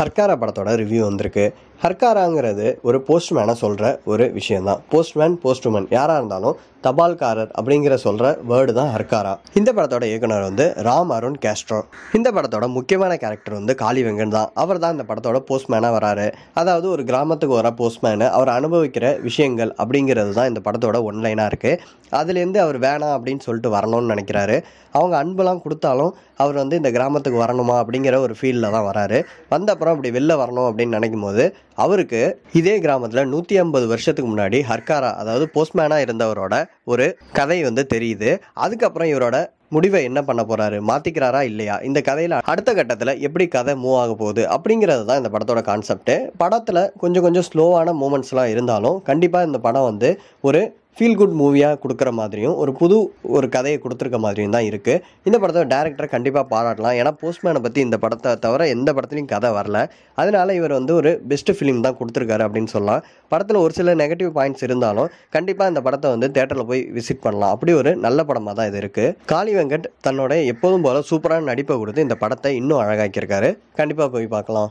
ஹர்காரா படத்தோட ரிவ்யூ வந்திருக்கு ஹர்காராங்கிறது ஒரு போஸ்ட்மேனை சொல்கிற ஒரு விஷயந்தான் போஸ்ட்மேன் போஸ்ட்மேன் யாராக இருந்தாலும் தபால்காரர் அப்படிங்கிற சொல்கிற வேர்டு தான் ஹர்காரா இந்த படத்தோட இயக்குனர் வந்து ராம் அருண் கேஸ்ட்ரோ இந்த படத்தோட முக்கியமான கேரக்டர் வந்து காளி வெங்கன் தான் அவர் தான் இந்த படத்தோட போஸ்ட்மேனாக வராரு அதாவது ஒரு கிராமத்துக்கு வர போஸ்ட்மேனு அவர் அனுபவிக்கிற விஷயங்கள் அப்படிங்கிறது தான் இந்த படத்தோட ஒன்லைனாக இருக்குது அதுலேருந்து அவர் வேணாம் அப்படின்னு சொல்லிட்டு வரணும்னு நினைக்கிறாரு அவங்க அன்புலாம் கொடுத்தாலும் அவர் வந்து இந்த கிராமத்துக்கு வரணுமா அப்படிங்கிற ஒரு ஃபீலில் தான் வராரு வந்த அப்புறம் அப்படி வெளில வரணும் அப்படின்னு நினைக்கும் போது அவருக்கு இதே கிராமத்தில் நூற்றி ஐம்பது வருஷத்துக்கு முன்னாடி ஹர்காரா அதாவது போஸ்ட்மேனாக இருந்தவரோட ஒரு கதை வந்து தெரியுது அதுக்கப்புறம் இவரோட முடிவை என்ன பண்ண போறாரு மாத்திக்கிறாரா இல்லையா இந்த கதையில அடுத்த கட்டத்துல எப்படி கதை மூவ் ஆக போகுது அப்படிங்கிறது தான் இந்த படத்தோட கான்செப்ட் படத்துல கொஞ்சம் கொஞ்சம் ஸ்லோவான மூமெண்ட்ஸ்லாம் இருந்தாலும் கண்டிப்பா இந்த படம் வந்து ஒரு ஃபீல் குட் மூவியாக கொடுக்குற மாதிரியும் ஒரு புது ஒரு கதையை கொடுத்துருக்க மாதிரியும் தான் இருக்குது இந்த படத்தை டேரக்டரை கண்டிப்பாக பாராட்டலாம் ஏன்னா போஸ்ட்மேனை பற்றி இந்த படத்தை தவிர எந்த படத்துலையும் கதை வரல அதனால் இவர் வந்து ஒரு பெஸ்ட்டு ஃபிலிம் தான் கொடுத்துருக்காரு அப்படின்னு சொல்லலாம் படத்தில் ஒரு சில நெகட்டிவ் பாயிண்ட்ஸ் இருந்தாலும் கண்டிப்பாக இந்த படத்தை வந்து தேட்டரில் போய் விசிட் பண்ணலாம் அப்படி ஒரு நல்ல படமாக தான் இது இருக்குது காளி வெங்கட் தன்னோட எப்போதும் போல் சூப்பரான நடிப்பை கொடுத்து இந்த படத்தை இன்னும் அழகாக்கியிருக்காரு கண்டிப்பாக போய் பார்க்கலாம்